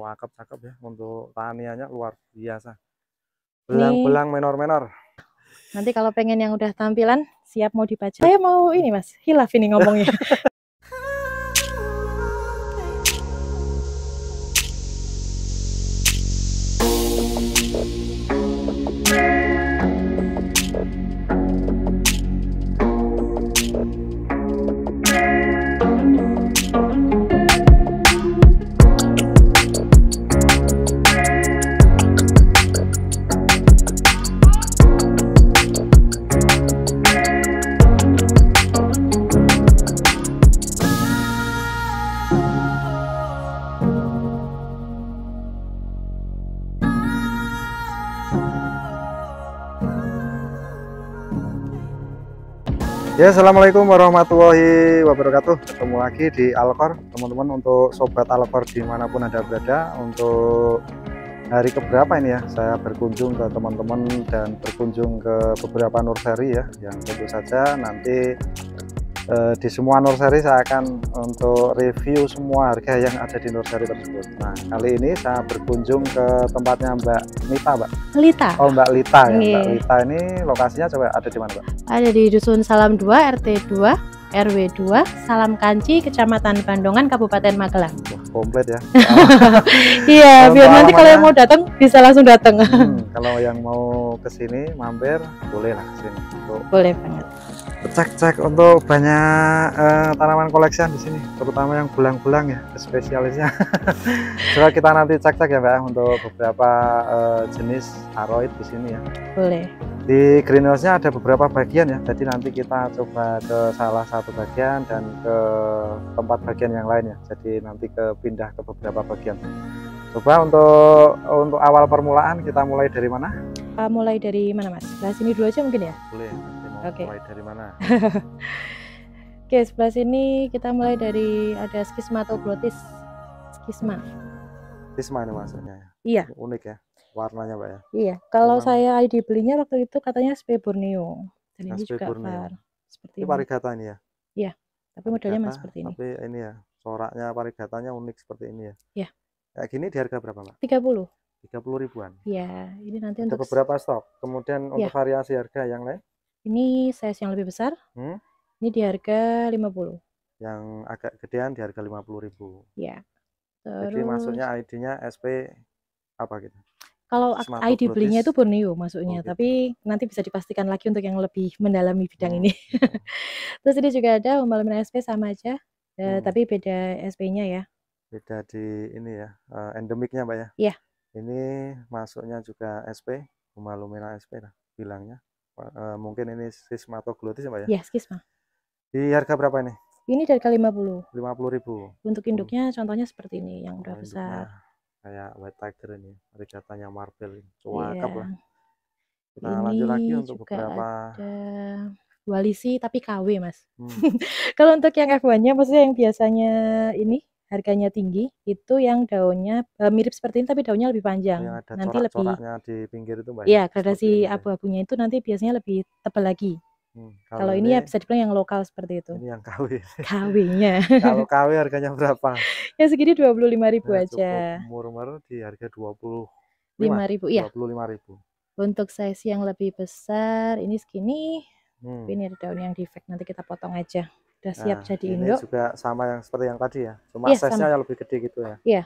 cakep-cakep ya untuk taniannya luar biasa belang-belang menor-menor nanti kalau pengen yang udah tampilan siap mau dibaca saya mau ini mas hilaf ini ngomongnya Ya, assalamualaikum warahmatullahi wabarakatuh. Ketemu lagi di Alkor, teman-teman. Untuk sobat Alkor dimanapun anda berada, untuk hari keberapa ini ya? Saya berkunjung ke teman-teman dan berkunjung ke beberapa nursery ya, yang tentu saja nanti Eh, di semua nursery saya akan untuk review semua harga yang ada di nursery tersebut. Nah, kali ini saya berkunjung ke tempatnya Mbak Lita, Mbak. Lita. Oh, Mbak Lita ya. Iya. Mbak Lita ini lokasinya coba ada di mana, Mbak? Ada di Dusun Salam 2 RT 2 RW 2 Salam Kanci Kecamatan Bandongan Kabupaten Magelang Wah, komplit ya iya biar nanti kalau yang mau datang bisa langsung datang hmm, kalau yang mau kesini mampir boleh lah kesini boleh banget cek-cek untuk banyak uh, tanaman koleksian di sini, terutama yang bulang-bulang ya, spesialisnya. Coba kita nanti cek-cek ya Mbak untuk beberapa uh, jenis aroid di sini ya. Boleh. Di greenhouse-nya ada beberapa bagian ya, jadi nanti kita coba ke salah satu bagian dan ke tempat bagian yang lain ya. Jadi nanti ke pindah ke beberapa bagian. Coba untuk untuk awal permulaan kita mulai dari mana? Uh, mulai dari mana Mas? Nah sini dulu aja mungkin ya. Boleh. Oke. Okay. Mulai dari mana? Oke, okay, sebelah sini kita mulai dari ada skisma atau skismatoglotis. Skisma. Skisma ini maksudnya. Ya? Iya. Unik ya warnanya, Pak ya. Iya. Kalau saya ID belinya waktu itu katanya SP Borneo. Dan ini ah, juga Var. Seperti ini. Parigata ini ya. Iya. Tapi modelnya masih seperti ini. Tapi ini ya, coraknya parigatanya unik seperti ini ya. Iya. Kayak gini di harga berapa, Pak? 30 tiga puluh ribuan. Iya, ini nanti untuk Ada beberapa stok. Kemudian ya. untuk variasi harga yang lain? Ini size yang lebih besar. Hmm? Ini di harga 50. Yang agak gedean di harga 50.000. Iya. Terus Jadi maksudnya ID-nya SP apa gitu? Kalau Smart ID belinya itu Borneo masuknya, oh, gitu. tapi nanti bisa dipastikan lagi untuk yang lebih mendalami bidang hmm. ini. Gitu. Terus ini juga ada Humalamin SP sama aja, eh, hmm. tapi beda SP-nya ya. Beda di ini ya, uh, endemiknya Mbak ya? Iya. Ini masuknya juga SP, Humalumina SP lah bilangnya. Eh, mungkin ini atau sismatoglotis ya Pak ya? Ya, skisma. Di harga berapa ini? Ini dari lima 50. 50000 ribu. Untuk hmm. induknya hmm. contohnya seperti ini yang udah oh, besar. Kayak white tiger ini, regatanya marble ini. Iya. Cakep yeah. Kita ini lanjut lagi untuk juga beberapa ada walisi tapi KW, Mas. Hmm. Kalau untuk yang F1-nya maksudnya yang biasanya ini harganya tinggi itu yang daunnya eh, mirip seperti ini tapi daunnya lebih panjang. Yang ada nanti corak lebih di pinggir itu banyak. Ya? Iya, gradasi abu-abunya itu nanti biasanya lebih tebal lagi. Hmm, kalau, kalau ini, ini ya bisa dibilang yang lokal seperti itu. Ini yang kawi kawinya kalau kawi harganya berapa? ya segini dua puluh ribu ya, aja. murmur di harga dua puluh lima ribu ya. dua ribu. Untuk size yang lebih besar ini segini. Hmm. ini ada daun yang defect nanti kita potong aja udah siap nah, jadi ini induk. juga sama yang seperti yang tadi ya. Cuma ya, size-nya yang lebih gede gitu ya. Iya.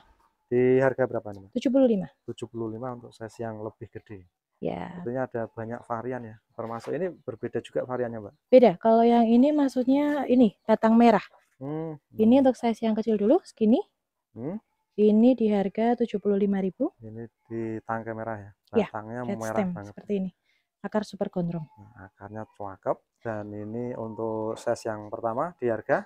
Di harga berapa nih? 75. 75 untuk size yang lebih gede. Iya. Tentunya ada banyak varian ya. Termasuk ini berbeda juga variannya, Mbak. Beda. Kalau yang ini maksudnya ini batang merah. Hmm. Ini hmm. untuk size yang kecil dulu, segini. Hmm. Ini di harga 75.000. Ini di tangkai merah ya. Iya, Batangnya ya, merah stem, banget. seperti ini akar super gondrong. Nah, akarnya cakep dan ini untuk size yang pertama di harga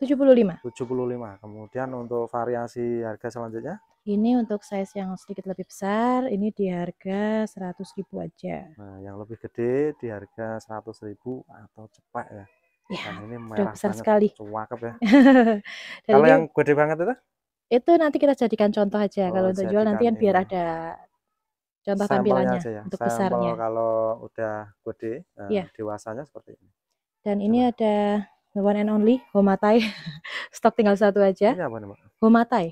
75. 75. Kemudian untuk variasi harga selanjutnya? Ini untuk size yang sedikit lebih besar, ini di harga 100.000 aja. Nah, yang lebih gede di harga 100.000 atau cepat ya. Ya, Dan ini merah besar banget, sekali. Cakep ya. Kalau yang gede banget itu? Itu nanti kita jadikan contoh aja. Oh, Kalau untuk jual nanti kan biar ya. ada Contoh tampilannya aja ya. untuk Sampel besarnya. kalau udah gede, uh, eh, yeah. dewasanya seperti ini. Dan ini Coba. ada the one and only Homatai. Stok tinggal satu aja. Ini iya, apa nih, Homatai. Homatai.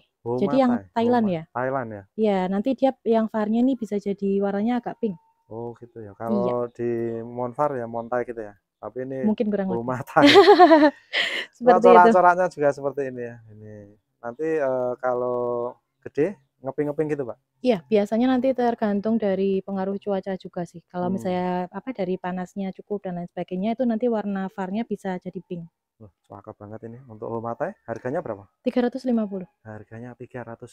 Jadi yang Thailand Homa- ya? Thailand ya. Iya, nanti dia yang varnya nih bisa jadi warnanya agak pink. Oh, gitu ya. Kalau iya. di Monfar ya Montai gitu ya. Tapi ini Mungkin kurang rumah seperti itu. Corak-coraknya juga seperti ini ya. Ini nanti uh, kalau gede ngeping-ngeping gitu, Pak? Iya, biasanya nanti tergantung dari pengaruh cuaca juga sih. Kalau hmm. misalnya apa dari panasnya cukup dan lain sebagainya itu nanti warna farnya bisa jadi pink. Wah cakep banget ini. Untuk mata ya, harganya berapa? 350. Harganya 350.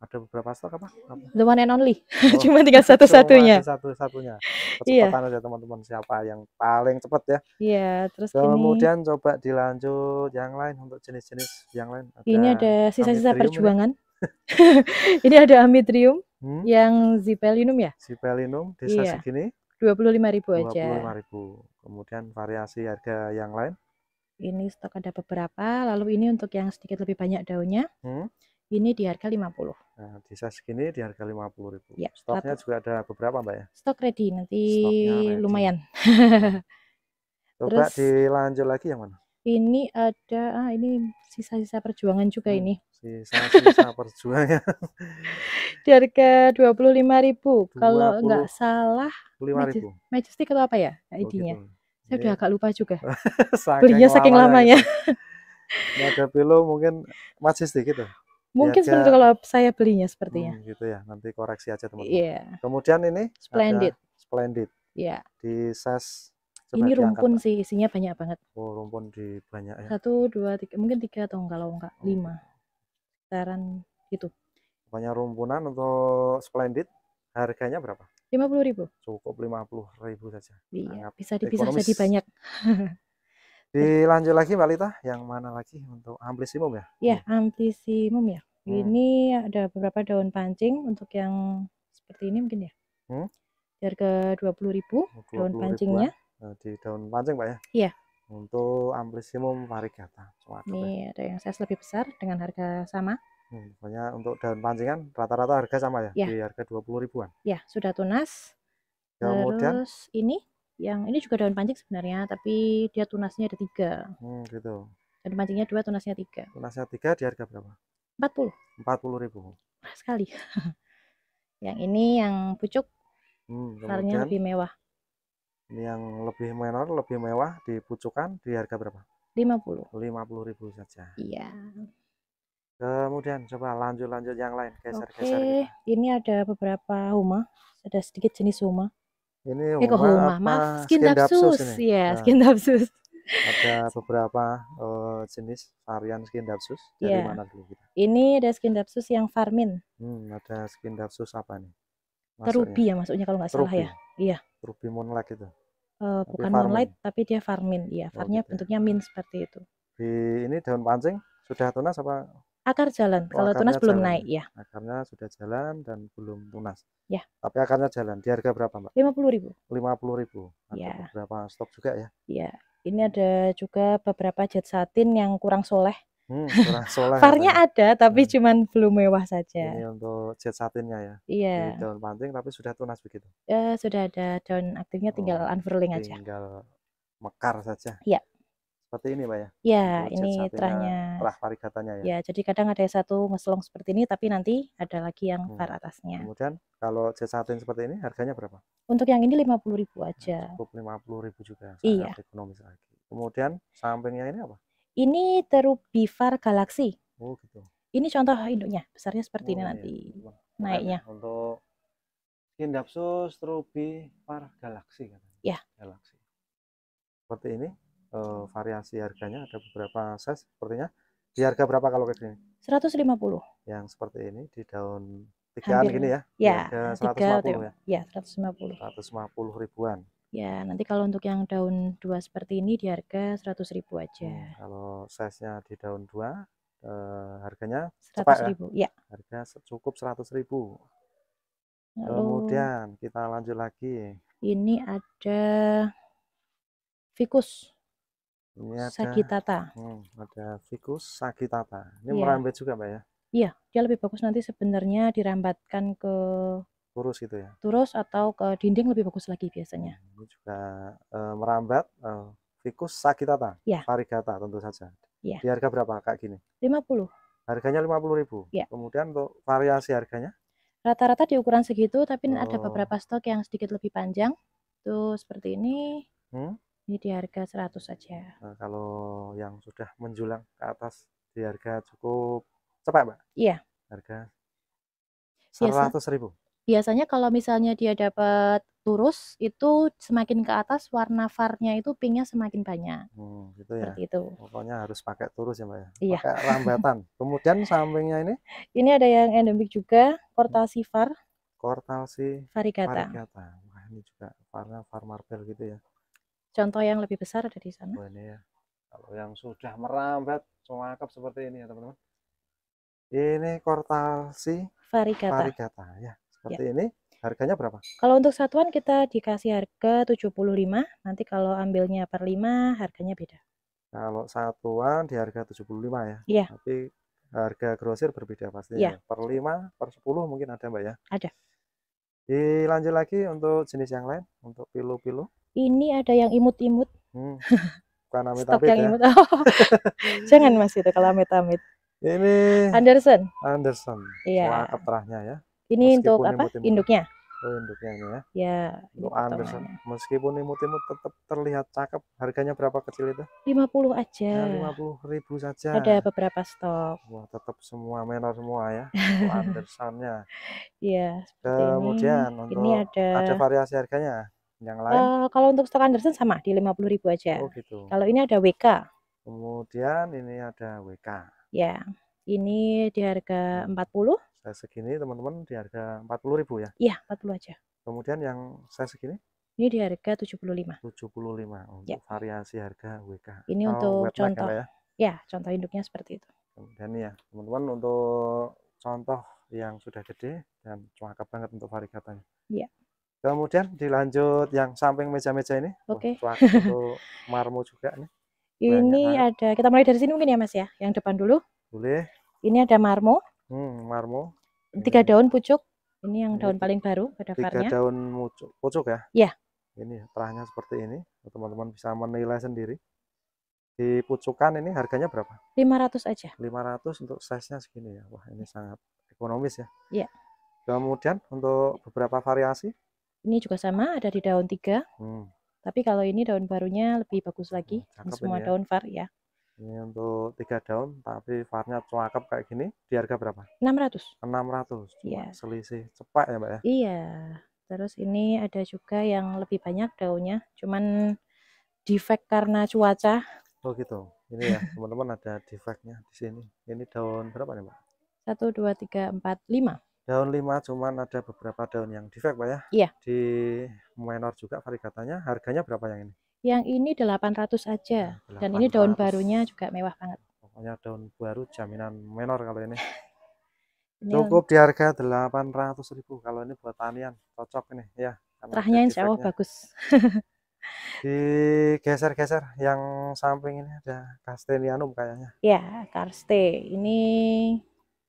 Ada beberapa stok apa? The one and only. Oh, cuma tinggal satu-satunya. Satu-satunya. Cepat yeah. aja teman-teman siapa yang paling cepat ya. Iya, yeah, terus Kemudian gini. coba dilanjut yang lain untuk jenis-jenis yang lain. Ada ini ada sisa-sisa perjuangan. Ya? ini ada amitrium hmm? yang Zipelinum ya? Zipelinum desa iya. segini. ribu aja. Dua puluh lima ribu. Kemudian variasi harga yang lain? Ini stok ada beberapa, lalu ini untuk yang sedikit lebih banyak daunnya. Hmm? Ini di harga 50. Nah, desa segini di harga lima 50.000. Ya, Stoknya satu. juga ada beberapa, Mbak ya? Stok ready nanti ready. lumayan. Coba Terus, dilanjut lagi yang mana? Ini ada ah ini sisa-sisa perjuangan juga hmm, ini. Sisa-sisa perjuangan. dua puluh lima ribu Kalau nggak salah ribu Majestic atau apa ya oh, ID-nya? Oh, gitu. Saya udah iya. agak lupa juga. Belinya saking lamanya. Gitu. ada pilo mungkin masih sedikit ya? Mungkin seperti kalau saya belinya sepertinya. Hmm, gitu ya, nanti koreksi aja teman-teman. Yeah. Kemudian ini Splendid. Splendid. Ya. Yeah. Di size Coba ini rumpun sih, isinya banyak banget. Oh, rumpun di banyak ya. Satu, dua, tiga, mungkin tiga atau enggak, kalau enggak, oh. lima. Sekitaran itu. Banyak rumpunan untuk Splendid, harganya berapa? Lima puluh ribu. Cukup lima puluh ribu saja. Iya, Anggap bisa dipisah ekonomis. jadi banyak. Dilanjut lagi Mbak Lita, yang mana lagi untuk amplisimum ya? Iya, hmm. amplisimum ya. Hmm. Ini ada beberapa daun pancing untuk yang seperti ini mungkin ya. Hmm? Harga dua puluh ribu. daun pancingnya. Eh, di daun pancing Pak ya? Iya. Untuk amplisimum varigata. Ya. Ini iya, ada yang size lebih besar dengan harga sama. Hmm, pokoknya untuk daun pancingan rata-rata harga sama ya, ya. di harga 20 ribuan. Ya, sudah tunas. Kemudian Terus ini yang ini juga daun pancing sebenarnya, tapi dia tunasnya ada tiga. Hmm, gitu. Daun pancingnya dua, tunasnya tiga. Tunasnya tiga di harga berapa? 40. puluh ribu. sekali. yang ini yang pucuk, hmm, kemudian, lebih mewah. Ini yang lebih menor, lebih mewah di Pucukan di harga berapa? 50. ribu saja. Iya. Kemudian coba lanjut-lanjut yang lain, geser Oke, geser ini ada beberapa huma, ada sedikit jenis huma. Ini eh, huma, eh, huma? Apa? maaf, skin, dapsus. Iya, nah. skin dapsus. Ada beberapa uh, jenis varian skin dapsus dari yeah. mana dulu kita? Ini ada skin dapsus yang farmin. Hmm, ada skin dapsus apa nih? Terupi ya maksudnya kalau nggak salah ya. Iya. Terupi Moonlight itu uh, bukan farming. moonlight tapi dia farming, iya, oh, gitu ya farnya oh, gitu. bentuknya min seperti itu di ini daun pancing sudah tunas apa akar jalan oh, kalau tunas belum jalan. naik ya akarnya sudah jalan dan belum tunas ya tapi akarnya jalan di harga berapa mbak lima puluh ribu lima puluh ribu ada ya. beberapa stok juga ya ya ini ada juga beberapa jet satin yang kurang soleh Hmm, ya Farnya ada tapi hmm. cuman belum mewah saja. Ini untuk jet satinnya ya. Iya. Di daun panting tapi sudah tunas begitu. Eh, sudah ada daun aktifnya oh, tinggal oh, unfurling aja. Tinggal mekar saja. Iya. Seperti ini, Pak ya. Iya, ini terahnya. Terah parigatanya ya. Iya, jadi kadang ada satu ngeselong seperti ini tapi nanti ada lagi yang hmm. atasnya. Kemudian kalau jet satin seperti ini harganya berapa? Untuk yang ini 50.000 aja. Cukup 50.000 juga. Iya. Ekonomis lagi. Kemudian sampingnya ini apa? Ini terubifar galaksi. Oh gitu. Ini contoh induknya, besarnya seperti oh, ini iya. nanti Wah, ya. naiknya. Untuk Indapsus terubifar galaksi kan? Ya. Galaksi. Seperti ini e, variasi harganya ada beberapa size sepertinya. Di harga berapa kalau kayak gini? 150. Yang seperti ini di daun tiga gini ya? Ya. Seratus 150 puluh. ya? Ya, 150. 150 ribuan. Ya, nanti kalau untuk yang daun dua seperti ini di harga 100.000 aja. Hmm, kalau size-nya di daun dua eh, harganya 100.000. Ya? ya. Harga cukup 100.000. Kemudian kita lanjut lagi. Ini ada fikus. Ini ada, sagitata. Hmm, ada ficus sagitata. Ini ya. merambat juga, Mbak ya? Iya, dia lebih bagus nanti sebenarnya dirambatkan ke turus gitu ya kurus atau ke dinding lebih bagus lagi biasanya hmm, ini juga e, merambat e, eh, ficus sakitata ya. varigata tentu saja ya. di harga berapa kak gini 50 harganya 50.000 ya. kemudian untuk variasi harganya rata-rata di ukuran segitu tapi oh. ada beberapa stok yang sedikit lebih panjang tuh seperti ini hmm? ini di harga 100 saja nah, kalau yang sudah menjulang ke atas di harga cukup cepat mbak iya harga seratus ribu Biasanya kalau misalnya dia dapat lurus itu semakin ke atas warna farnya itu pinknya semakin banyak. Hmm, gitu ya. itu. Pokoknya harus pakai lurus ya, Mbak ya. Iya. Pakai rambatan. Kemudian sampingnya ini? Ini ada yang endemik juga, Cortalsivar. Kortasi. varigata. varigata. Wah, ini juga warna marble gitu ya. Contoh yang lebih besar ada di sana. Oh, ini ya. Kalau yang sudah merambat congakap seperti ini ya, teman-teman. Ini kortasi. varigata. Varigata ya. Ya. seperti ya. ini harganya berapa? Kalau untuk satuan kita dikasih harga 75, nanti kalau ambilnya per 5 harganya beda. Kalau satuan di harga 75 ya. Iya. Tapi harga grosir berbeda pasti. Iya. Ya. Per 5, per 10 mungkin ada Mbak ya? Ada. Dilanjut lagi untuk jenis yang lain, untuk pilu-pilu. Ini ada yang imut-imut. Hmm. Bukan amit-amit yang ya. imut. Oh. Jangan Mas itu kalau amit-amit. Ini Anderson. Anderson. Iya. Wah, keterahnya ya ini untuk apa? Imut -imut. Induknya. Oh, induknya ya. Ya. Doaan ya. meskipun imut-imut tetap terlihat cakep. Harganya berapa kecil itu? 50 aja. Ya, puluh ribu saja. Ada beberapa stok. Wah, tetap semua merah semua ya. Andersonnya. Iya. Kemudian ini. untuk ini ada... ada variasi harganya yang lain. Uh, kalau untuk stok Anderson sama di puluh ribu aja. Oh, gitu. Kalau ini ada WK. Kemudian ini ada WK. Ya. Ini di harga 40 saya segini teman-teman di harga empat puluh ribu ya? Iya, empat puluh aja. Kemudian yang saya segini? Ini di harga tujuh tujuh puluh lima puluh oh, lima untuk ya. variasi harga WK. Ini untuk contoh. Ya, ya? Iya, contoh induknya seperti itu. Kemudian ya, teman-teman untuk contoh yang sudah gede dan cakep banget untuk varikatanya. Iya. Kemudian dilanjut yang samping meja-meja ini. Oke. Okay. untuk marmo juga nih. Ini ada kita mulai dari sini mungkin ya Mas ya, yang depan dulu. Boleh. Ini ada marmo. Hmm, marmo. Tiga ini. daun pucuk. Ini yang ini daun paling baru pada tiga varnya. daun pucuk, pucuk ya? Iya. Ini terahnya seperti ini. Teman-teman bisa menilai sendiri. Di pucukan ini harganya berapa? 500 aja. 500 untuk size-nya segini ya. Wah, ini iya. sangat ekonomis ya. Iya. Kemudian untuk beberapa variasi? Ini juga sama, ada di daun tiga. Hmm. Tapi kalau ini daun barunya lebih bagus hmm, lagi. Hmm, semua ya. daun var ya. Ini untuk tiga daun, tapi farnya cuakep kayak gini, di harga berapa? 600. 600. Iya. Selisih cepat ya, Mbak ya? Iya. Terus ini ada juga yang lebih banyak daunnya, cuman defect karena cuaca. Oh gitu. Ini ya, teman-teman ada defectnya di sini. Ini daun berapa nih, Mbak? Satu, dua, tiga, empat, lima. Daun lima, cuman ada beberapa daun yang defect, Pak ya? Iya. Di minor juga varikatanya Harganya berapa yang ini? Yang ini 800 aja. 800. Ya, Dan ini daun barunya juga mewah banget. Pokoknya daun baru jaminan menor kalau ini. Cukup di harga ribu kalau ini buat tanian, cocok ini ya. Terahnya insya Allah bagus. Di geser geser yang samping ini ada Castelianum kayaknya. Ya, karste. Ini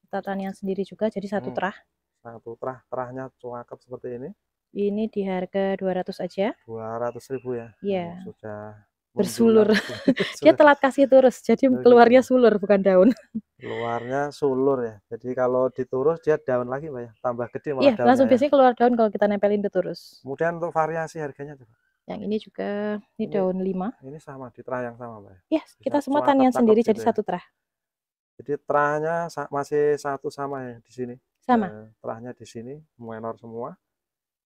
kita tanian sendiri juga jadi satu hmm. terah. Satu terah, terahnya cuakep seperti ini. Ini di harga 200 aja. 200 ribu ya. Iya. Oh, sudah bersulur. Dia telat kasih turus, jadi oh, iya. keluarnya sulur bukan daun. Keluarnya sulur ya. Jadi kalau diturus dia daun lagi Mbak ya, tambah gede malah Iya, langsung ya. keluar daun kalau kita nempelin di turus. Kemudian untuk variasi harganya tuh Yang ini juga ini, ini daun lima. Ini sama di terah yang sama Mbak ya. Iya, kita semua tanian sendiri jadi gitu ya. satu terah. Jadi terahnya masih satu sama ya di sini. Sama. Eh, terahnya di sini menor semua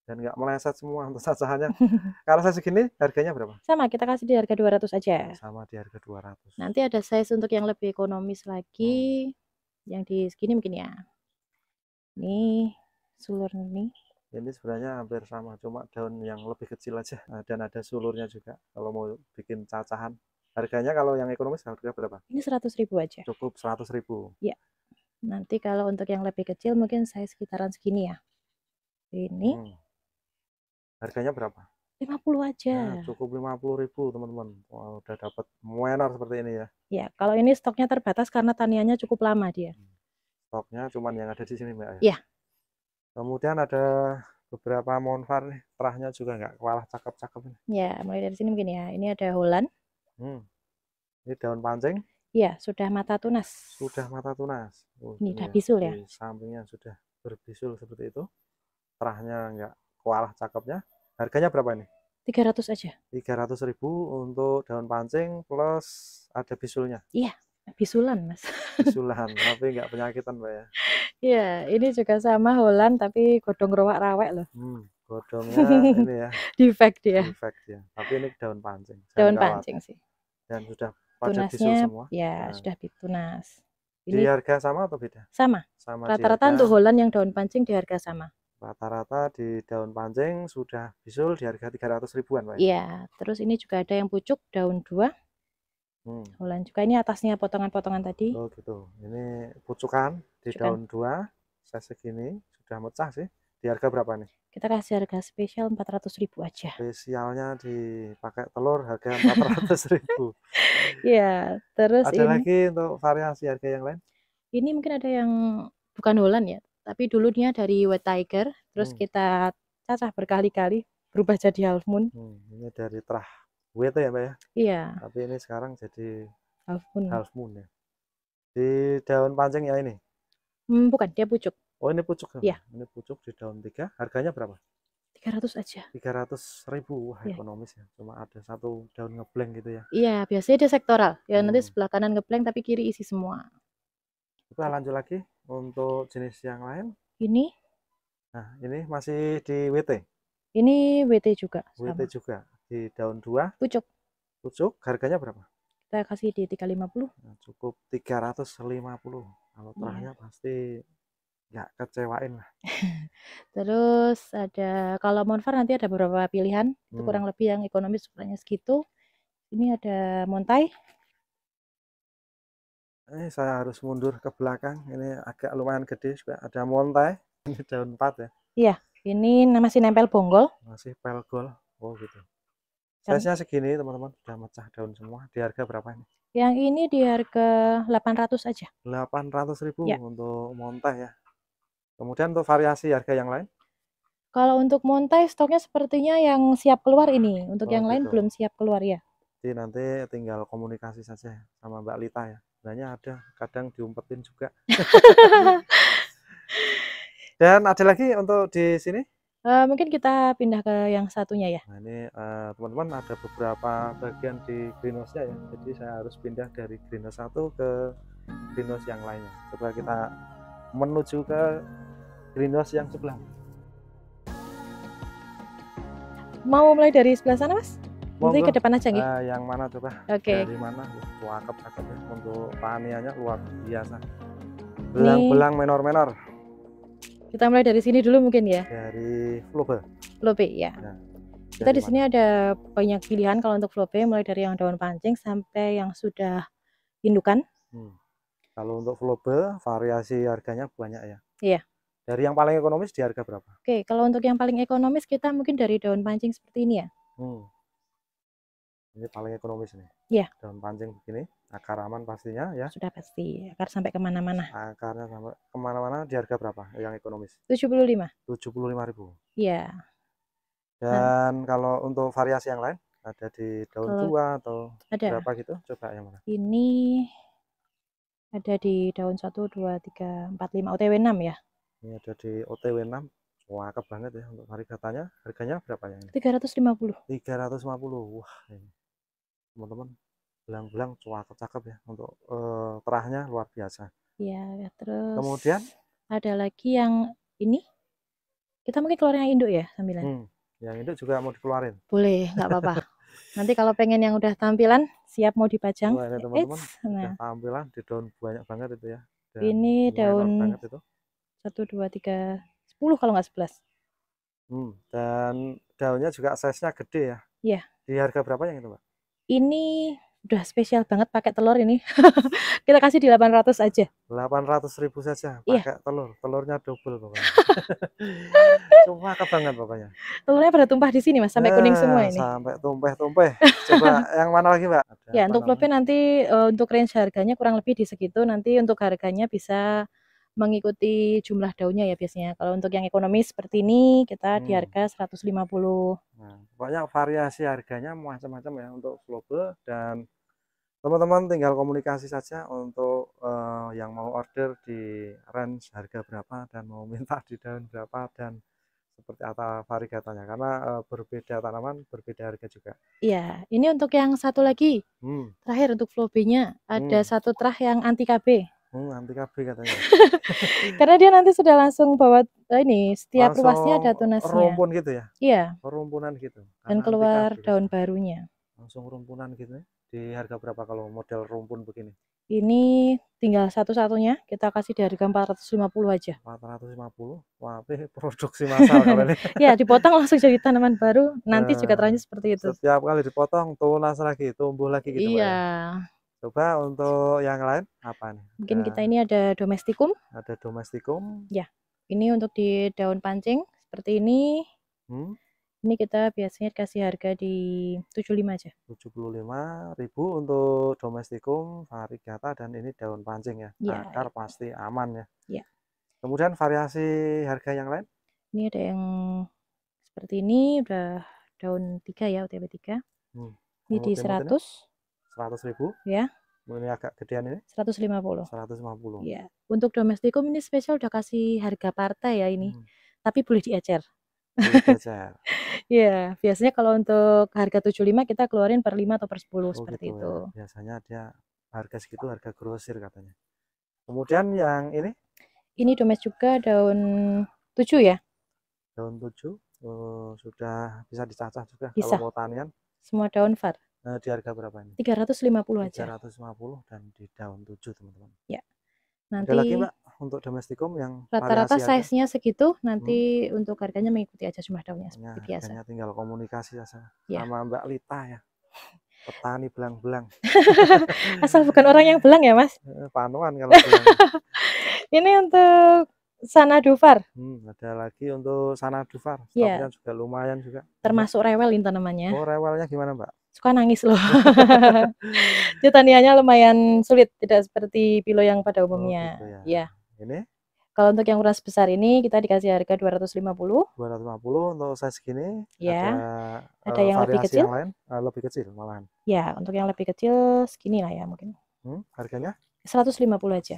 dan nggak meleset semua untuk sasarannya. Kalau saya segini harganya berapa? Sama, kita kasih di harga 200 aja. Sama di harga 200. Nanti ada size untuk yang lebih ekonomis lagi. Hmm. Yang di segini mungkin ya. Ini sulur ini. Ini sebenarnya hampir sama, cuma daun yang lebih kecil aja nah, dan ada sulurnya juga kalau mau bikin cacahan. Harganya kalau yang ekonomis harga berapa? Ini 100 ribu aja. Cukup 100 ribu. Ya. Nanti kalau untuk yang lebih kecil mungkin saya sekitaran segini ya. Ini. Hmm Harganya berapa? 50 aja. Nah, cukup ribu teman-teman. Wow, udah dapat muenar seperti ini ya. Ya, kalau ini stoknya terbatas karena taniannya cukup lama dia. Hmm. Stoknya cuman yang ada di sini, Mbak ya. ya. Kemudian ada beberapa monfar nih, terahnya juga nggak kalah cakep-cakep ini. Ya, mulai dari sini begini ya. Ini ada Holland. Hmm. Ini daun pancing. Iya, sudah mata tunas. Sudah mata tunas. Oh, ini sudah bisul ya. Di sampingnya sudah berbisul seperti itu. Terahnya nggak koala cakepnya. Harganya berapa ini? 300 aja. 300 ribu untuk daun pancing plus ada bisulnya. Iya, bisulan, Mas. Bisulan, tapi nggak penyakitan, Mbak ya. Iya, ini juga sama Holan tapi godong rawak-rawek loh. Hmm, godongnya ini ya. Defect dia. Defect ya. Tapi ini daun pancing. Daun pancing sih. Dan sudah pada bisul semua. Ya, nah. sudah ditunas. Ini di harga sama atau beda? Sama. Sama. Rata-rata untuk Holan yang daun pancing di harga sama rata-rata di daun pancing sudah bisul di harga 300 ribuan Pak iya terus ini juga ada yang pucuk daun dua hmm. ulan juga ini atasnya potongan-potongan tadi oh gitu ini pucukan di pucukan. daun dua saya segini sudah mecah sih di harga berapa nih kita kasih harga spesial 400 ribu aja spesialnya dipakai telur harga 400 ribu Iya. terus ada ini, lagi untuk variasi harga yang lain ini mungkin ada yang bukan Holland ya tapi dulunya dari White tiger terus hmm. kita cacah berkali-kali berubah jadi half moon hmm, ini dari terah wet ya mbak ya iya tapi ini sekarang jadi half moon half moon ya di daun panjang ya ini hmm, bukan dia pucuk oh ini pucuk ya iya. ini pucuk di daun tiga harganya berapa 300 aja 300 ribu wah yeah. ekonomis ya cuma ada satu daun ngebleng gitu ya iya biasanya dia sektoral ya hmm. nanti sebelah kanan ngebleng tapi kiri isi semua kita lanjut lagi untuk jenis yang lain? Ini. Nah, ini masih di WT. Ini WT juga. Sama. WT juga di daun dua. Pucuk. Pucuk harganya berapa? Kita kasih di 350. Nah, cukup 350. Kalau iya. terahnya pasti nggak kecewain lah. Terus ada kalau Monfar nanti ada beberapa pilihan, itu hmm. kurang lebih yang ekonomis ukurannya segitu. Ini ada Montai, ini eh, saya harus mundur ke belakang ini agak lumayan gede juga ada montai ini daun 4 ya iya ini masih nempel bonggol masih pelgol oh gitu size segini teman-teman sudah mecah daun semua di harga berapa ini yang ini di harga 800 aja 800 ribu ya. untuk montai ya kemudian untuk variasi harga yang lain kalau untuk montai stoknya sepertinya yang siap keluar ini. Untuk oh, yang gitu. lain belum siap keluar ya. Jadi nanti tinggal komunikasi saja sama Mbak Lita ya sebenarnya ada kadang diumpetin juga dan ada lagi untuk di sini uh, mungkin kita pindah ke yang satunya ya nah, ini eh, teman-teman uh, ada beberapa bagian di greenhouse ya jadi saya harus pindah dari greenhouse satu ke greenhouse yang lainnya coba kita menuju ke greenhouse yang sebelah mau mulai dari sebelah sana mas Mau ke depan aja nggih. Uh, yang mana coba? Oke. Okay. Dari mana? Cakep cakep ya. Untuk paniannya luar biasa. Belang-belang menor-menor. Kita mulai dari sini dulu mungkin ya. Dari flope. Flope ya. ya. Kita di sini ada banyak pilihan kalau untuk flope mulai dari yang daun pancing sampai yang sudah indukan. Hmm. Kalau untuk flope variasi harganya banyak ya. Iya. Dari yang paling ekonomis di harga berapa? Oke, kalau untuk yang paling ekonomis kita mungkin dari daun pancing seperti ini ya. Hmm ini paling ekonomis nih. Iya. Daun pancing begini, akar aman pastinya ya. Sudah pasti, akar sampai kemana-mana. Akarnya sampai kemana-mana di harga berapa yang ekonomis? 75. 75 ribu. Iya. Dan nah. kalau untuk variasi yang lain, ada di daun kalau tua atau ada. berapa gitu? Coba yang mana? Ini ada di daun 1, 2, 3, 4, 5, OTW 6 ya? Ini ada di OTW 6. Wah, kebanget ya untuk tanya. Harganya berapa yang ini? 350. 350. Wah, ini teman-teman belang-belang cuaca cakep ya untuk uh, terahnya luar biasa iya, ya terus kemudian ada lagi yang ini kita mungkin keluar yang induk ya sambilan hmm, yang induk juga mau dikeluarin boleh nggak apa-apa nanti kalau pengen yang udah tampilan siap mau dipajang oh, ini teman-teman nah. tampilan di daun banyak banget itu ya Dan ini daun satu dua tiga sepuluh kalau nggak sebelas Hmm, dan daunnya juga size-nya gede ya. Iya. Di harga berapa yang itu, Pak? ini udah spesial banget pakai telur ini. kita kasih di 800 aja. 800 ribu saja iya. pakai yeah. telur. Telurnya double pokoknya. Cuma kebanget pokoknya. Telurnya pada tumpah di sini Mas sampai kuning eh, semua ini. Sampai tumpah-tumpah. Coba yang mana lagi, mbak? ya ya, untuk lebih nanti eh, untuk range harganya kurang lebih di segitu. Nanti untuk harganya bisa mengikuti jumlah daunnya ya biasanya. Kalau untuk yang ekonomis seperti ini kita hmm. di harga 150. Nah, pokoknya variasi harganya macam-macam ya untuk global dan teman-teman tinggal komunikasi saja untuk uh, yang mau order di range harga berapa dan mau minta di daun berapa dan seperti apa variegatanya karena uh, berbeda tanaman berbeda harga juga. Iya, ini untuk yang satu lagi. Hmm. Terakhir untuk nya ada hmm. satu terah yang anti KB. Hmm, oh, anti katanya. Karena dia nanti sudah langsung bawa eh, ini setiap ruasnya ada tunasnya. Rumpun gitu ya? Iya. Rumpunan gitu. Karena Dan keluar daun barunya. Langsung rumpunan gitu. ya Di harga berapa kalau model rumpun begini? Ini tinggal satu-satunya kita kasih di harga 450 aja. 450. Wah, produksi massal kali ini. ya, dipotong langsung jadi tanaman baru. Nanti nah, juga terlanjur seperti itu. Setiap kali dipotong tunas lagi, tumbuh lagi gitu. Ya? Iya. ya. Coba untuk yang lain apa nih? Mungkin kita eh, ini ada domestikum. Ada domestikum. Ya. Ini untuk di daun pancing seperti ini. Hmm. Ini kita biasanya kasih harga di 75 aja. lima ribu untuk domestikum, varigata dan ini daun pancing ya. ya Akar ya. pasti aman ya. Ya. Kemudian variasi harga yang lain? Ini ada yang seperti ini udah daun tiga ya, UTB tiga Hmm. Ini di 100. Ini? seratus ribu ya ini agak gedean ini Seratus Seratus lima puluh. lima puluh. ya untuk domestikum ini spesial udah kasih harga partai ya ini hmm. tapi boleh diecer Iya, biasanya kalau untuk harga 75 kita keluarin per 5 atau per 10 oh, gitu seperti gitu, itu. Biasanya dia harga segitu harga grosir katanya. Kemudian yang ini? Ini domes juga daun 7 ya? Daun 7 oh, sudah bisa dicacah juga bisa. kalau mau tanian. Semua daun var. Eh, di harga berapa ini? 350 aja. 350 dan di daun 7, teman-teman. Ya. Nanti Ada lagi, Mbak, untuk domestikum yang rata-rata size-nya segitu, nanti hmm. untuk harganya mengikuti aja jumlah daunnya iya, seperti ya, biasa. Hanya tinggal komunikasi saja ya. sama Mbak Lita ya. Petani belang-belang. Asal bukan orang yang belang ya, Mas? Eh, panuan kalau belang. ini untuk Sana Dufar. Hmm, ada lagi untuk Sana Dufar. yeah. Kan juga lumayan juga. Termasuk rewel ini namanya. Oh, rewelnya gimana, Mbak? suka nangis loh. taniannya lumayan sulit, tidak seperti pilo yang pada oh, umumnya. Oh, gitu ya. ya. Ini? Kalau untuk yang uras besar ini kita dikasih harga 250. 250 untuk size segini. Ya. Ada, ada eh, yang lebih kecil? Yang lain, eh, lebih kecil malahan. Ya, untuk yang lebih kecil segini lah ya mungkin. Hmm, harganya? 150 aja. 150.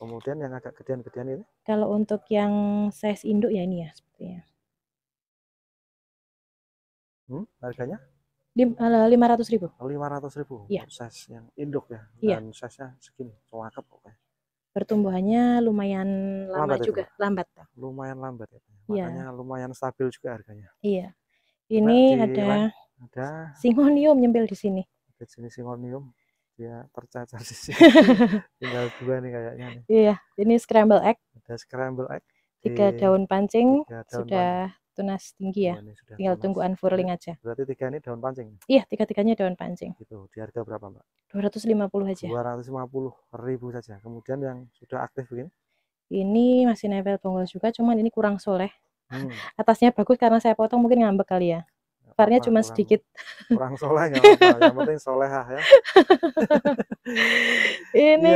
Kemudian yang agak gedean-gedean ini? Kalau untuk yang size induk ya ini ya sepertinya. Hmm, harganya? Eh, lima ratus ribu lima ratus ribu ya. size yang induk ya iya. dan ya. size nya segini cowakep pokoknya pertumbuhannya lumayan lama lambat juga itu. lambat ya, lumayan lambat ya iya. makanya ya. lumayan stabil juga harganya iya nah, ini nah, ada ada singonium nyempil di sini di sini singonium dia tercacar di sini tinggal dua nih kayaknya nih. iya ini scramble egg ada scramble egg tiga daun pancing tiga daun sudah pancing tunas tinggi ya. Oh, sudah Tinggal tunggu unfurling iya. aja. Berarti tiga ini daun pancing? Ya? Iya, tiga-tiganya daun pancing. Itu di harga berapa, Mbak? 250 aja. 250 ribu saja. Kemudian yang sudah aktif begini? Ini masih nempel bonggol juga, cuman ini kurang soleh. Hmm. Atasnya bagus karena saya potong mungkin ngambek kali ya. Mekarnya cuma kurang, sedikit. Kurang soleh ya, yang penting solehah ya. ini,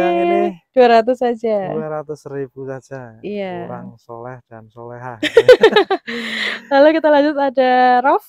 dua ini 200 saja. 200 ribu saja. Iya. Kurang soleh dan solehah. Lalu kita lanjut ada ROF.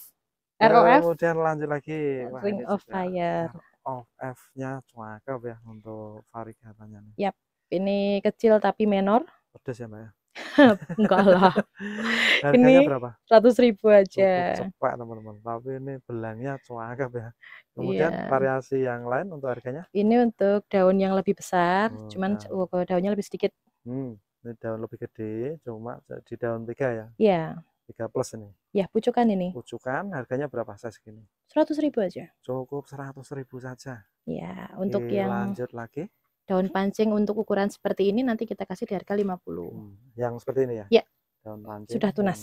ROF. Kemudian lanjut lagi. Ring Wah, of Fire. of f nya cakep ya untuk variegatannya. Yap, ini kecil tapi menor. Pedas ya mbak ya? Enggak lah. ini berapa? Seratus ribu aja. Cepat teman-teman. Tapi ini belangnya cuakap ya. Kemudian yeah. variasi yang lain untuk harganya? Ini untuk daun yang lebih besar, hmm, cuman ya. Oh, daunnya lebih sedikit. Hmm, ini daun lebih gede, cuma di daun tiga ya? Iya. Tiga plus ini? Ya, pucukan ini. Pucukan, harganya berapa saya segini? Seratus ribu aja. Cukup seratus ribu saja. Ya, untuk Oke, yang lanjut lagi daun pancing untuk ukuran seperti ini nanti kita kasih di harga 50. Hmm, yang seperti ini ya? Ya. Daun pancing. Sudah tunas.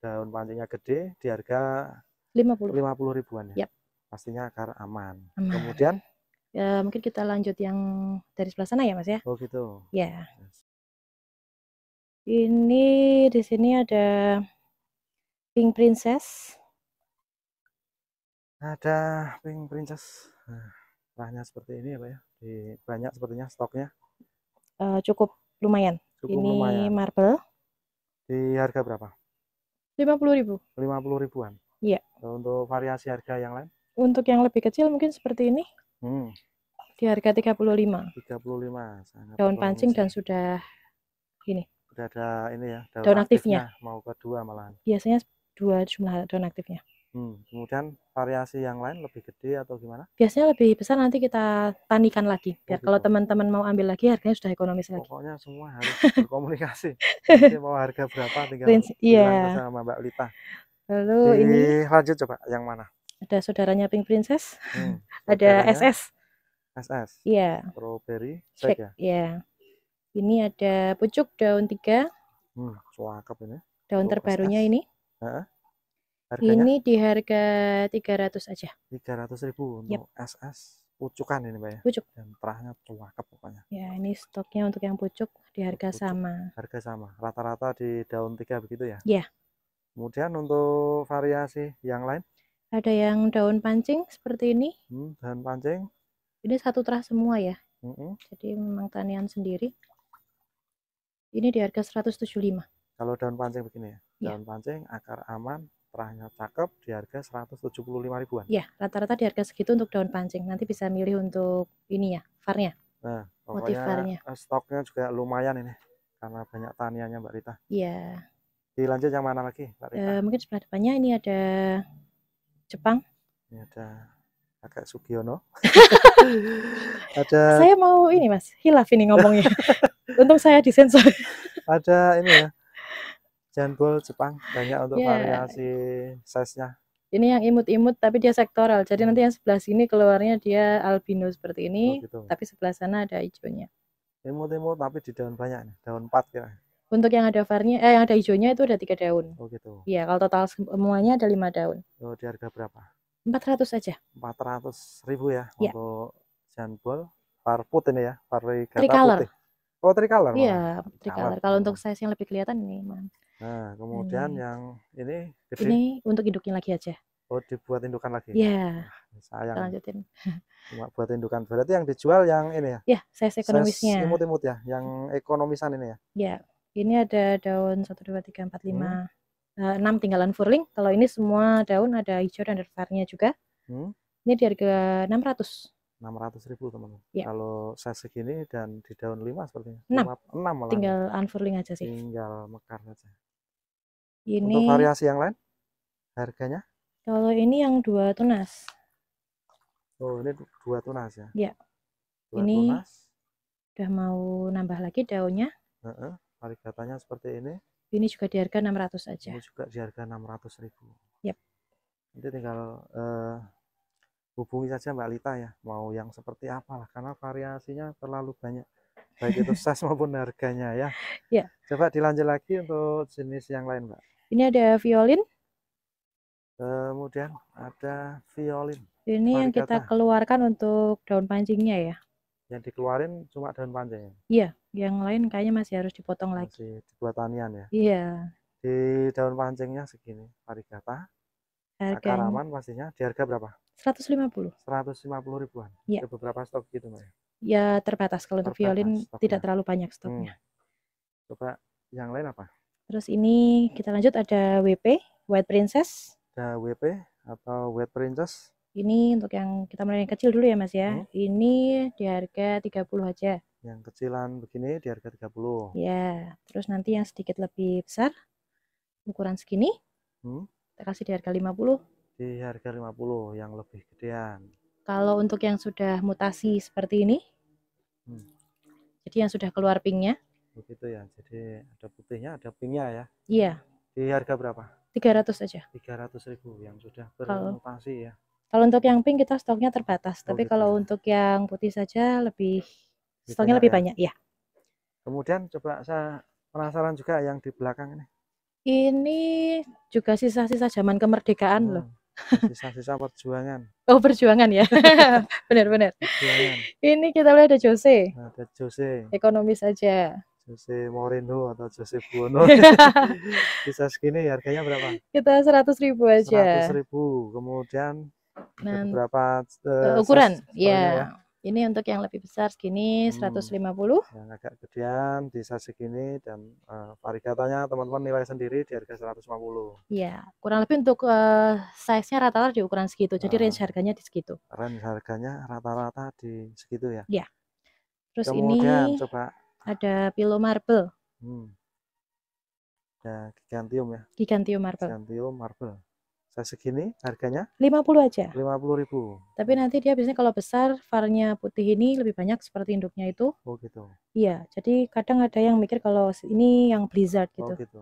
Daun pancingnya gede di harga 50. 50 ribuan ya. Yep. Pastinya akar aman. aman. Kemudian ya, mungkin kita lanjut yang dari sebelah sana ya, Mas ya? Oh, gitu. Ya. Yes. Ini di sini ada Pink Princess. Ada Pink Princess. Nah, seperti ini ya, Pak ya? Di, banyak sepertinya stoknya? Uh, cukup lumayan. Cukup ini lumayan. marble. Di harga berapa? Lima puluh ribu. Lima puluh ribuan? Iya. Eh, untuk variasi harga yang lain? Untuk yang lebih kecil mungkin seperti ini. Hmm. Di harga tiga puluh lima. Tiga puluh lima. daun pancing dan sudah ini. Sudah ada ini ya, daun, daun aktifnya. aktifnya. Mau kedua malahan. Biasanya dua jumlah daun aktifnya. Hmm, kemudian variasi yang lain lebih gede atau gimana? Biasanya lebih besar nanti kita tanikan lagi. Oh, biar gitu. kalau teman-teman mau ambil lagi harganya sudah ekonomis Pokoknya lagi. Pokoknya semua harus berkomunikasi. Jadi mau harga berapa tinggal Prince, iya. sama Mbak Lita. Lalu Jadi, ini lanjut coba yang mana? Ada saudaranya Pink Princess. Hmm, ada SS. SS. Iya. Yeah. Strawberry ya. Iya. Yeah. Ini ada pucuk daun tiga. Hmm, suakap ini. Daun Untuk terbarunya SS. ini. Heeh. Harganya? Ini di harga 300 aja. 300 ribu untuk yep. SS pucukan ini pak ya. Pucuk. Dan terahnya cakep pokoknya. Ya, ini stoknya untuk yang pucuk di harga pucuk. sama. Harga sama. Rata-rata di daun tiga begitu ya? Iya. Kemudian untuk variasi yang lain? Ada yang daun pancing seperti ini. Hmm, daun pancing. Ini satu terah semua ya. Mm -hmm. Jadi memang tanian sendiri. Ini di harga 175. Kalau daun pancing begini ya? ya. Daun yeah. pancing, akar aman, terahnya cakep di harga 175 ribuan. Iya rata-rata di harga segitu untuk daun pancing. Nanti bisa milih untuk ini ya, farnya. Nah, pokoknya varnya. Eh, stoknya juga lumayan ini karena banyak taniannya Mbak Rita. Iya. Dilanjut yang mana lagi Mbak Rita? E, mungkin sebelah depannya ini ada Jepang. Ini ada agak Sugiono. ada Saya mau ini Mas, hilaf ini ngomongnya. Untung saya disensor. ada ini ya, jantul Jepang banyak untuk yeah. variasi size-nya. Ini yang imut-imut tapi dia sektoral. Jadi hmm. nanti yang sebelah sini keluarnya dia albino seperti ini, oh, gitu. tapi sebelah sana ada hijaunya. Imut-imut tapi di daun banyak nih, daun empat ya. Untuk yang ada varnya eh yang ada hijaunya itu ada tiga daun. Oh gitu. Iya, kalau total semuanya ada lima daun. Oh, di harga berapa? Empat 400 aja. ratus ribu ya, ya. untuk jambul parput ini ya, varigata putih. Oh, tricolor. Iya, tricolor. Kalau untuk size yang lebih kelihatan ini, mantap. Nah, kemudian hmm. yang ini gede. Ini untuk indukin lagi aja. Oh, dibuat indukan lagi. Iya. Yeah. Nah, sayang. lanjutin. Cuma buat indukan. Berarti yang dijual yang ini ya? Iya, yeah, size ekonomisnya. Size imut-imut ya, yang ekonomisan ini ya? Iya. Yeah. Ini ada daun 1, 2, 3, 4, 5, hmm. Uh, eh, 6 tinggalan furling. Kalau ini semua daun ada hijau dan ada juga. Hmm. Ini di harga 600 600 ribu teman-teman. Ya. Kalau saya segini dan di daun 5 sepertinya. 6. 6 malah. Tinggal unfurling aja sih. Tinggal mekar saja. Ini Untuk variasi yang lain harganya? Kalau ini yang dua tunas. Oh, ini dua tunas ya? Ya. Dua ini tunas. udah mau nambah lagi daunnya. Uh -uh. seperti ini. Ini juga di harga 600 aja. Ini juga di harga 600 ribu. Yep. Nanti tinggal uh, hubungi saja Mbak Lita ya, mau yang seperti apa karena variasinya terlalu banyak. Baik itu size maupun harganya ya. Ya. Yeah. Coba dilanjut lagi untuk jenis yang lain Mbak. Ini ada violin. Kemudian ada violin. Ini yang kita keluarkan untuk daun pancingnya ya. Yang dikeluarin cuma daun pancingnya. Iya, yang lain kayaknya masih harus dipotong masih lagi. Dibuat tanian ya. Iya. Di daun pancingnya segini, parigata. Harga Akaraman pastinya di harga berapa? 150. 150 ribuan. Iya. Ada beberapa stok gitu, Mbak. Ya, ya terbatas kalau terbatas untuk violin stoknya. tidak terlalu banyak stoknya. Hmm. Coba yang lain apa? Terus ini kita lanjut ada WP, White Princess. Ada WP atau White Princess. Ini untuk yang kita mulai yang kecil dulu ya Mas ya. Hmm. Ini di harga 30 aja. Yang kecilan begini di harga 30. Ya, terus nanti yang sedikit lebih besar ukuran segini. Hmm. Kita kasih di harga 50. Di harga 50 yang lebih gedean. Kalau untuk yang sudah mutasi seperti ini. Hmm. Jadi yang sudah keluar pinknya begitu ya jadi ada putihnya ada pinknya ya iya di harga berapa 300 aja 300 ribu yang sudah berinovasi ya kalau untuk yang pink kita stoknya terbatas oh, tapi gitu kalau ya. untuk yang putih saja lebih gitu stoknya ya, lebih banyak ya kemudian coba saya penasaran juga yang di belakang ini ini juga sisa-sisa zaman kemerdekaan hmm. loh sisa-sisa perjuangan. Oh, perjuangan ya. Benar-benar. Ini kita lihat ada Jose. Ada Jose. ekonomi saja Jose Moreno atau Jose Buono bisa segini harganya berapa? Kita seratus ribu aja. Seratus ribu, kemudian nah, berapa uh, eh, eh, ukuran? Ya. ya. Ini untuk yang lebih besar segini hmm, 150. Yang agak gedean bisa segini dan uh, eh, varikatanya teman-teman nilai sendiri di harga seratus lima puluh. Ya, kurang lebih untuk uh, size-nya rata-rata di ukuran segitu. Nah, jadi ah. range harganya di segitu. Range harganya rata-rata di segitu ya. Iya. Terus Kemudian ini coba ada pilo marble hmm. ada ya, gigantium ya gigantium marble gigantium marble saya segini harganya 50 aja 50 ribu tapi nanti dia biasanya kalau besar varnya putih ini lebih banyak seperti induknya itu oh gitu iya jadi kadang ada yang mikir kalau ini yang blizzard gitu oh gitu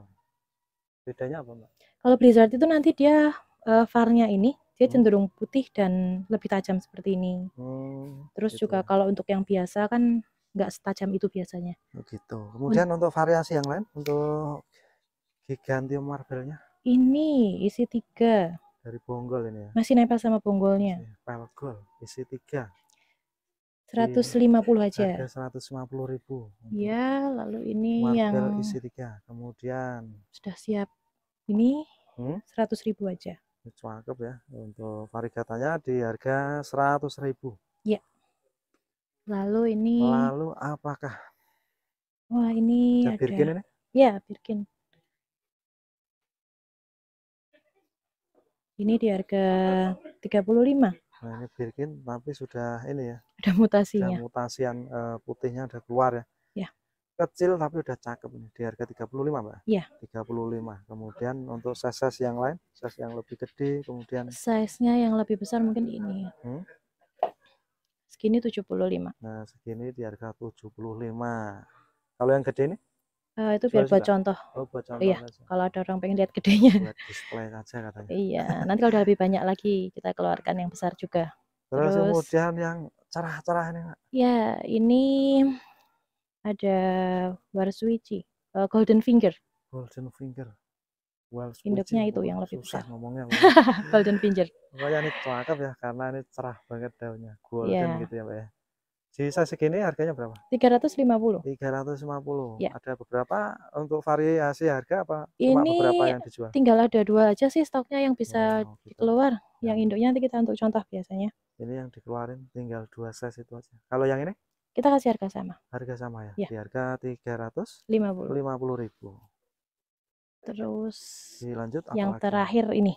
bedanya apa mbak kalau blizzard itu nanti dia uh, eh, varnya ini dia hmm. cenderung putih dan lebih tajam seperti ini. Hmm, terus gitu juga ya. kalau untuk yang biasa kan nggak setajam itu biasanya. Begitu. Oh, Kemudian mmm. untuk, variasi yang lain untuk gigantium marbelnya. Ini isi tiga. Dari bonggol ini ya. Masih nempel sama bonggolnya. Pelgol isi tiga. 150 aja. Harga 150 ribu. Ya, lalu ini marble yang isi tiga. Kemudian sudah siap. Ini hmm? 100 ribu aja. cukup ya. Untuk varigatanya di harga 100 ribu. Ya. Lalu ini Lalu apakah? Wah, ini ada. ini? Ya, Birkin. Ini di harga 35. Nah, ini Birkin tapi sudah ini ya. Ada mutasinya. Sudah mutasian uh, putihnya udah keluar ya. Ya. Kecil tapi udah cakep ini di harga 35, Mbak. Iya. 35. Kemudian untuk size-size yang lain, size yang lebih gede, kemudian size-nya yang lebih besar mungkin ini. Hmm? Segini 75. Nah, segini di harga 75. Kalau yang gede ini? Uh, itu biar buat contoh. Oh, buat contoh. Iya, aja. kalau ada orang pengen lihat gedenya. Buat display aja katanya. iya, nanti kalau udah lebih banyak lagi kita keluarkan yang besar juga. Terus, Terus kemudian yang cerah-cerah ini, Kak. Ya, ini ada Warsuichi, uh, eh, Golden Finger. Golden Finger induknya itu yang lebih susah besar. ngomongnya golden pinger pokoknya ini cakep ya karena ini cerah banget daunnya golden yeah. gitu ya Pak ya saya segini harganya berapa? 350. 350. Ya. Ada beberapa untuk variasi harga apa? Ini Cuma beberapa yang dijual? Tinggal ada dua aja sih stoknya yang bisa oh, gitu. dikeluar. Iya. Yang induknya nanti kita untuk contoh biasanya. Ini yang dikeluarin tinggal dua size itu aja. Kalau yang ini? Kita kasih harga sama. Harga sama ya. ya. Di harga 350. 50 ribu terus lanjut yang lagi? terakhir ini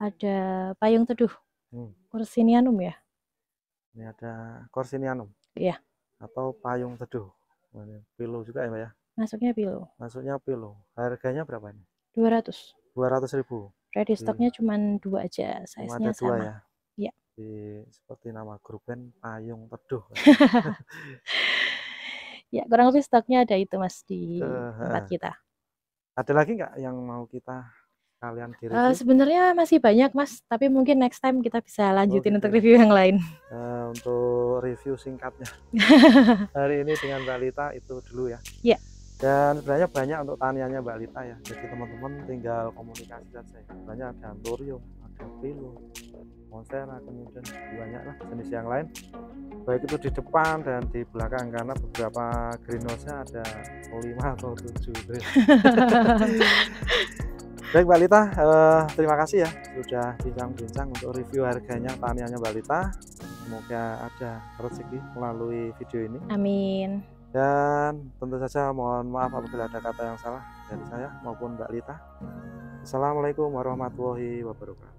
ada payung teduh hmm. Kursinianum ya ini ada korsinianum iya atau payung teduh pilo juga ya mbak ya masuknya pilo masuknya pilo harganya berapa ini 200 200 ribu ready iya. stoknya hmm. cuma dua aja size nya ada dua ya iya seperti nama grup band payung teduh ya kurang lebih stoknya ada itu mas di uh, tempat eh. kita ada lagi nggak yang mau kita kalian kirim? Uh, eh, Sebenarnya masih banyak mas, tapi mungkin next time kita bisa lanjutin oh, untuk gitu. review yang lain. Uh, untuk review singkatnya hari ini dengan Mbak Lita itu dulu ya. Iya. Yeah. Dan sebenarnya banyak untuk taniannya Mbak Lita ya. Jadi teman-teman tinggal komunikasi saja. Banyak ada Antorium Pilu, konser kemudian banyak lah jenis yang lain baik itu di depan dan di belakang karena beberapa greenhouse-nya ada 5 atau 7 baik Mbak Lita eh, terima kasih ya sudah bincang-bincang untuk review harganya taniannya Mbak Lita semoga ada rezeki melalui video ini amin dan tentu saja mohon maaf apabila ada kata yang salah dari saya maupun Mbak Lita Assalamualaikum warahmatullahi wabarakatuh